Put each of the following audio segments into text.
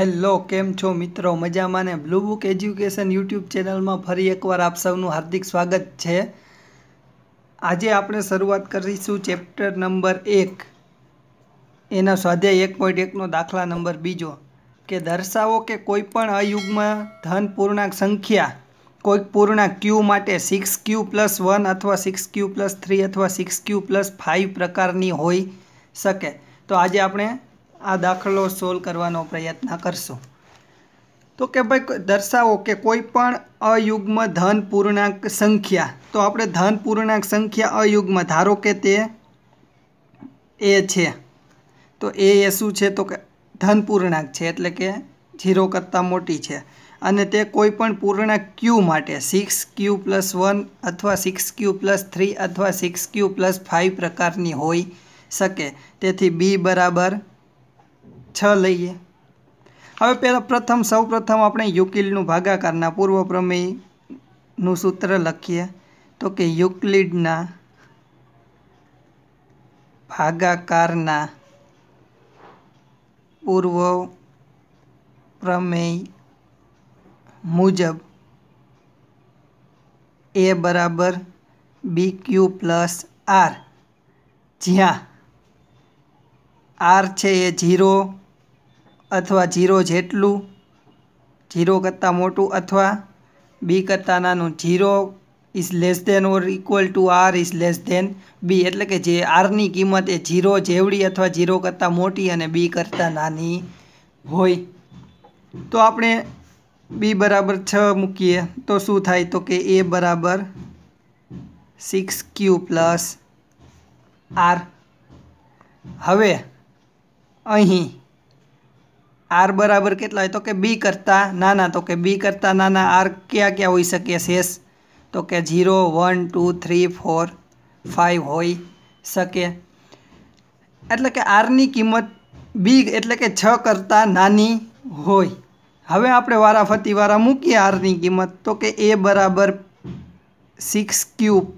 hello કેમ છો મિત્રો મજામાં ને બ્લુ બુક એજ્યુકેશન યુટ્યુબ ચેનલમાં ફરી એકવાર આપ સૌનું હાર્દિક સ્વાગત છે આજે આપણે શરૂઆત કરીશું ચેપ્ટર નંબર એક એના સ્વાધ્યાય એક પોઈન્ટ એકનો દાખલા નંબર બીજો કે દર્શાવો કે કોઈપણ અયુગમાં ધન પૂર્ણાંક સંખ્યા કોઈક પૂર્ણાંક ક્યુ માટે સિક્સ ક્યુ પ્લસ વન અથવા સિક્સ ક્યુ પ્લસ થ્રી અથવા સિક્સ ક્યુ પ્લસ ફાઇવ પ્રકારની હોઈ શકે તો આજે આપણે આ દાખલો સોલ્વ કરવાનો પ્રયત્ન કરશો તો કે ભાઈ દર્શાવો કે કોઈ પણ અયુગ્મ ધન પૂર્ણાંક સંખ્યા તો આપણે ધન પૂર્ણાંક સંખ્યા અયુગ્મ ધારો કે તે એ છે તો એ એ શું છે તો કે ધન પૂર્ણાંક છે એટલે કે ઝીરો કરતાં મોટી છે અને તે કોઈ પણ પૂર્ણાંક ક્યુ માટે સિક્સ ક્યુ પ્લસ વન અથવા સિક્સ ક્યુ પ્લસ થ્રી અથવા સિક્સ ક્યુ પ્લસ ફાઇવ પ્રકારની હોઈ શકે તેથી બી બરાબર છ લઈએ હવે પહેલાં પ્રથમ સૌ પ્રથમ આપણે યુકિલનું ભાગાકારના પૂર્વ પ્રમેયનું સૂત્ર લખીએ તો કે યુક્લિડના ભાગાકારના પૂર્વ પ્રમેય મુજબ એ બરાબર બી ક્યુ પ્લસ આર જ્યાં આર છે એ જીરો અથવા જીરો જેટલું જીરો કરતાં મોટું અથવા બી કરતાં નાનું zero is less than or equal to R is less than B એટલે કે જે આરની કિંમત એ જીરો જેવડી અથવા જીરો કરતાં મોટી અને બી કરતાં નાની હોય તો આપણે બી બરાબર છ મૂકીએ તો શું થાય તો કે એ બરાબર સિક્સ ક્યુ પ્લસ આર હવે અહીં r બરાબર કેટલા હોય તો કે b કરતા નાના તો કે b કરતા નાના r કે કે હોઈ શકે છે તો કે 0 1 2 3 4 5 હોઈ શકે એટલે કે r ની કિંમત b એટલે કે 6 કરતા નાની હોય હવે આપણે વારાફતી વારા મૂક્યા r ની કિંમત તો કે a બરાબર 6 ક્યુબ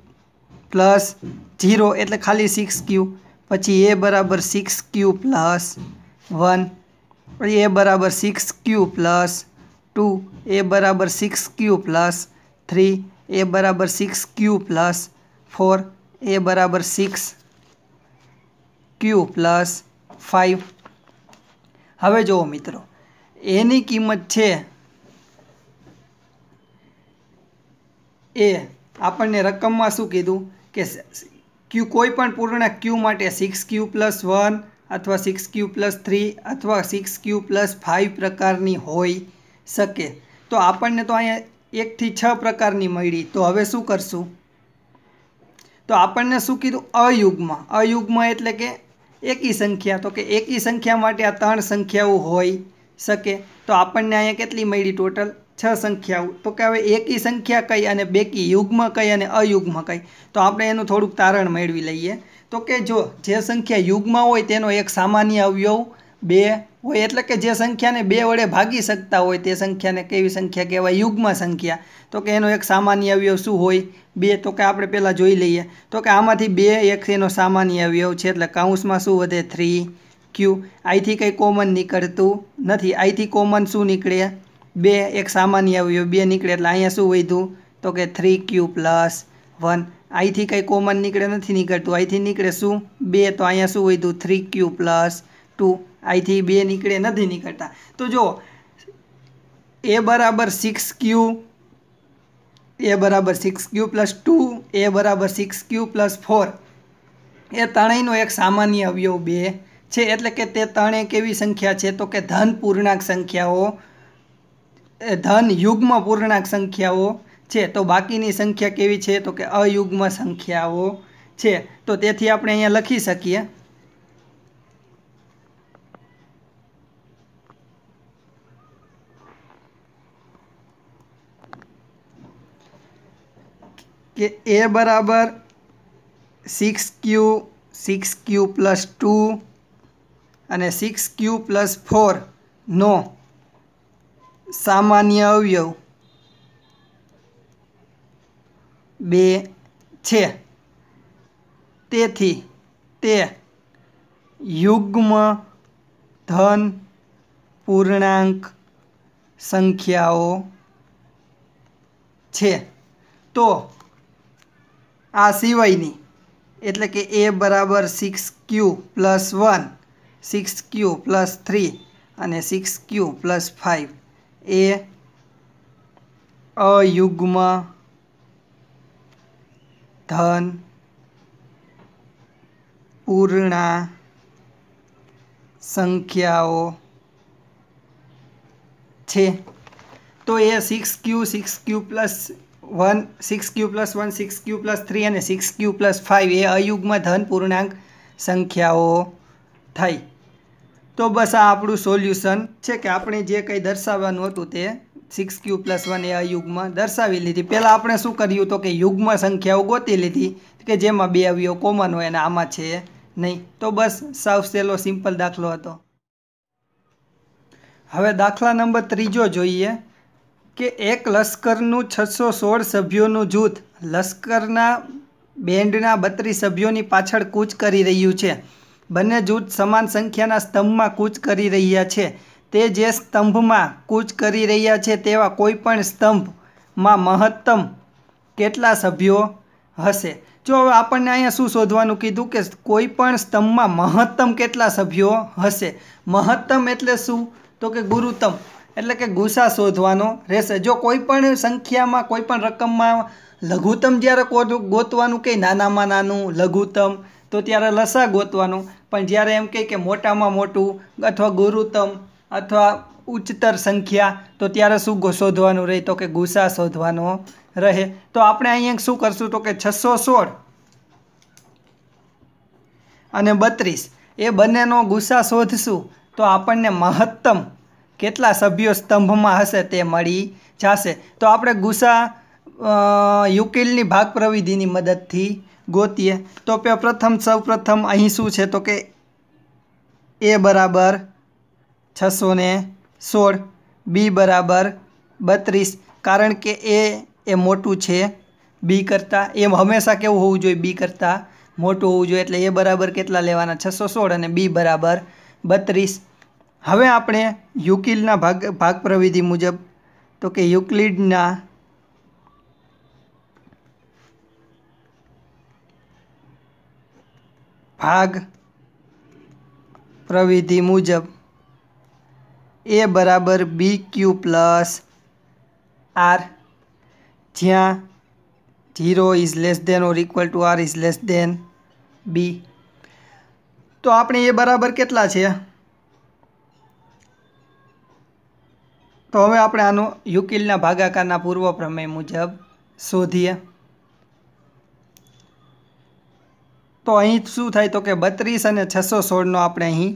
+ 0 એટલે ખાલી 6 ક્યુબ પછી એ બરાબર six Q plus one A બરાબર six Q plus two A બરાબર six Q plus three A બરાબર six Q plus four A બરાબર સિક્સ ક્યુ પ્લસ ફાઇવ હવે જુઓ મિત્રો એની કિંમત છે એ આપણને રકમમાં શું કીધું કે ક્યુ કોઈ પણ પૂર્ણાંક ક્યુ માટે સિક્સ ક્યુ પ્લસ વન અથવા સિક્સ ક્યુ પ્લસ થ્રી અથવા સિક્સ ક્યુ પ્લસ ફાઇવ પ્રકારની હોઈ શકે તો આપણને તો અહીંયા એકથી છ પ્રકારની મળી તો હવે શું કરશું તો આપણને શું કીધું અયુગ્મ અયુગ્મ એટલે કે એકી સંખ્યા તો કે એકી સંખ્યા માટે આ ત્રણ સંખ્યાઓ હોઈ શકે તો આપણને અહીંયા કેટલી મળી ટોટલ છ સંખ્યાઓ તો કે હવે એકી સંખ્યા કઈ અને બેકી યુગ્મ કઈ અને અયુગ્મ કઈ તો આપણે એનું થોડુંક તારણ મેળવી લઈએ તો કે જો જે સંખ્યા યુગ્મ હોય તેનો એક સામાન્ય અવયવ બે હોય એટલે કે જે સંખ્યાને બે વડે ભાગી શકતા હોય તે સંખ્યાને કેવી સંખ્યા કહેવાય યુગ્મ સંખ્યા તો કે એનો એક સામાન્ય અવયવ શું હોય બે તો કે આપણે પહેલાં જોઈ લઈએ તો કે આમાંથી બે એક એનો સામાન્ય અવયવ છે એટલે કાઉન્સમાં શું વધે થ્રી ક્યુ અહીંથી કંઈ કોમન નીકળતું નથી અહીંથી કોમન શું નીકળે બે એક સામાન્ય આવ્યો બે નીકળે એટલે અહીંયા શું વધ્યું તો કે થ્રી ક્યુ પ્લસ વન અહીંથી કંઈ કોમન નીકળે નથી નીકળતું અહીંથી નીકળે શું બે તો અહીંયા શું વધ્યું થ્રી ક્યુ પ્લસ ટુ અહીંથી બે નીકળે નથી નીકળતા તો જો એ બરાબર સિક્સ ક્યુ એ બરાબર six Q plus two A બરાબર સિક્સ ક્યુ પ્લસ ફોર એ ત્રણેયનો એક સામાન્ય અવયવ બે છે એટલે કે તે ત્રણે કેવી સંખ્યા છે તો કે ધન પૂર્ણાંક સંખ્યાઓ ધન યુગ્મ પૂર્ણાંક સંખ્યાઓ છે તો બાકીની સંખ્યા કેવી છે તો કે અયુગ્મ સંખ્યાઓ છે તો તેથી આપણે અહીંયા લખી શકીએ કે એ બરાબર સિક્સ ક્યુ સિક્સ ક્યુ પ્લસ ટુ અને સિક્સ ક્યુ પ્લસ ફોર નો સામાન્ય અવયવ બે છે તેથી તે યુગ્મ ધન પૂર્ણાંક સંખ્યાઓ છે તો આ સિવાયની એટલે કે એ બરાબર સિક્સ ક્યુ પ્લસ વન સિક્સ ક્યુ પ્લસ થ્રી અને સિક્સ ક્યુ પ્લસ ફાઇવ એ અયુગ્મ ધન પૂર્ણા સંખ્યાઓ છે તો એ સિક્સ ક્યુ સિક્સ ક્યુ પ્લસ વન સિક્સ ક્યુ પ્લસ વન સિક્સ ક્યુ પ્લસ થ્રી અને સિક્સ ક્યુ પ્લસ ફાઇવ એ અયુગ્મ ધન પૂર્ણાંક સંખ્યાઓ થઈ તો બસ આ આપણું સોલ્યુશન છે કે આપણે જે કંઈ દર્શાવવાનું હતું તે સિક્સ ક્યુ પ્લસ વન એ આ યુગમાં દર્શાવી લીધી પહેલાં આપણે શું કર્યું તો કે યુગમાં સંખ્યાઓ ગોતી લીધી કે જેમાં બે અવયવ કોમન હોય અને આમાં છે નહીં તો બસ સાવ સેલો સિમ્પલ દાખલો હતો હવે દાખલા નંબર ત્રીજો જોઈએ કે એક લશ્કરનું છસો સોળ સભ્યોનું જૂથ લશ્કરના બેન્ડના બત્રીસ સભ્યોની પાછળ કૂચ કરી રહ્યું છે બંને જૂથ સમાન સંખ્યાના સ્તંભમાં કૂચ કરી રહ્યા છે તે જે સ્તંભમાં કૂચ કરી રહ્યા છે તેવા કોઈપણ સ્તંભમાં મહત્તમ કેટલા સભ્યો હશે જો હવે આપણને અહીંયા શું શોધવાનું કીધું કે કોઈપણ સ્તંભમાં મહત્તમ કેટલા સભ્યો હશે મહત્તમ એટલે શું તો કે ગુરુત્તમ એટલે કે ગુસા શોધવાનો રહેશે જો કોઈ પણ સંખ્યામાં કોઈપણ રકમમાં લઘુત્તમ જ્યારે ગોતવાનું કે નાનામાં નાનું લઘુત્તમ તો ત્યારે લસા ગોતવાનું પણ જ્યારે એમ કહે કે મોટામાં મોટું અથવા ગુરુત્તમ અથવા ઉચ્ચતર સંખ્યા તો ત્યારે શું શોધવાનું રહે તો કે ગુસા શોધવાનો રહે તો આપણે અહીંયા શું કરશું તો કે છસો સોળ અને બત્રીસ એ બંનેનો ગુસા શોધશું તો આપણને મહત્તમ કેટલા સભ્યો સ્તંભમાં હશે તે મળી જશે તો આપણે ગુસા યુકિલની ભાગ પ્રવિધિની મદદથી ગોતીએ તો પે પ્રથમ સૌપ્રથમ અહીં શું છે તો કે એ બરાબર છસો ને સોળ બી બરાબર બત્રીસ કારણ કે એ એ મોટું છે બી કરતાં એમ હંમેશા કેવું હોવું જોઈએ બી કરતાં મોટું હોવું જોઈએ એટલે એ બરાબર કેટલા લેવાના છસો સોળ અને બી બરાબર બત્રીસ હવે આપણે યુકિલના ભાગ ભાગ પ્રવિધિ મુજબ તો કે યુક્લિડના ભાગ પ્રવિધિ મુજબ એ બરાબર બી ક્યુ પ્લસ આર જ્યાં zero is less than or equal to R is less than b તો આપણે એ બરાબર કેટલા છે તો હવે આપણે આનો યુકિલના ભાગાકારના પૂર્વ પ્રમેય મુજબ શોધીએ તો અહીં શું થાય તો કે બત્રીસ અને છસો સોળનો આપણે અહીં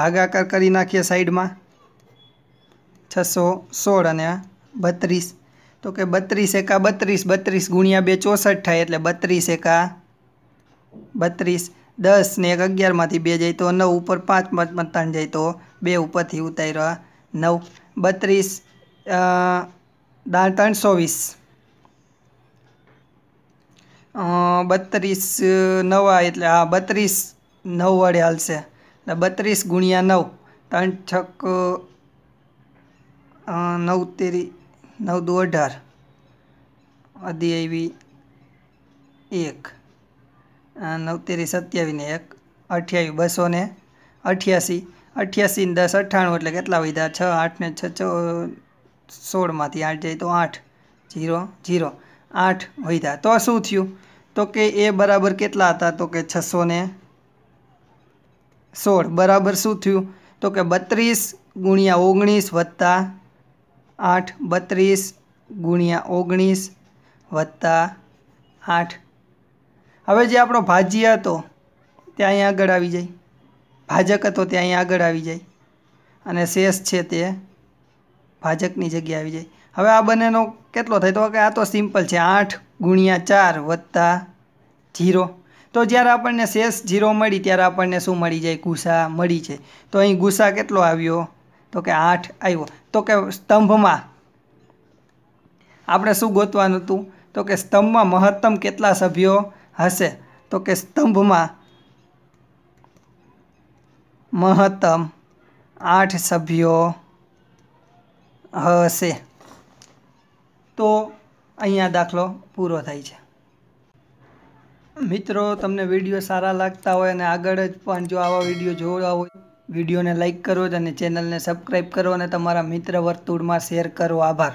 ભાગાકાર કરી નાખીએ સાઈડમાં છસો સોળ અને બત્રીસ તો કે બત્રીસ એકા બત્રીસ બત્રીસ ગુણ્યા બે ચોસઠ થાય એટલે બત્રીસ એકા બત્રીસ દસ ને એક અગિયારમાંથી બે જાય તો નવ ઉપર પાંચ ત્રણ જાય તો બે ઉપરથી ઉતાર્યા નવ બત્રીસ ત્રણસો વીસ બત્રીસ નવા એટલે હા બત્રીસ નવ વડે હાલશે એટલે બત્રીસ ગુણ્યા નવ ત્રણ છક નવ તેરી નવ દો અઢાર અધી આવી એક નવ તેરી સત્યાવીને એક અઠ્યાવીસ બસો ને અઠ્યાસી ને દસ અઠ્ઠાણું એટલે કેટલા વધ્યા છ આઠને છ સોળમાંથી આઠ જાય તો આઠ જીરો જીરો આઠ વધ્યા તો શું થયું તો કે એ બરાબર કેટલા હતા તો કે છસો ને સોળ બરાબર શું થયું તો કે બત્રીસ ગુણ્યા ઓગણીસ વત્તા આઠ બત્રીસ ગુણ્યા ઓગણીસ વત્તા આઠ હવે જે આપણો ભાજી હતો ત્યાં અહીં આગળ આવી જાય ભાજક હતો ત્યાં અહીં આગળ આવી જાય અને શેષ છે તે ભાજકની જગ્યાએ આવી જાય હવે આ બંનેનો કેટલો થાય તો કે આ તો સિમ્પલ છે આઠ ગુણ્યા ચાર વત્તા જીરો તો જ્યારે આપણને શેષ જીરો મળી ત્યારે આપણને શું મળી જાય ગુસા મળી જાય તો અહીં ગુસા કેટલો આવ્યો તો કે આઠ આવ્યો તો કે સ્તંભમાં આપણે શું ગોતવાનું હતું તો કે સ્તંભમાં મહત્તમ કેટલા સભ્યો હશે તો કે સ્તંભમાં મહત્તમ આઠ સભ્યો હશે તો અહીંયા દાખલો પૂરો થાય છે મિત્રો તમને વિડીયો સારા લાગતા હોય અને આગળ જ પણ જો આવા વિડીયો જોવા હોય વિડીયોને લાઇક કરો જ અને ચેનલને સબસ્ક્રાઈબ કરો અને તમારા મિત્ર વર્તુળમાં શેર કરો આભાર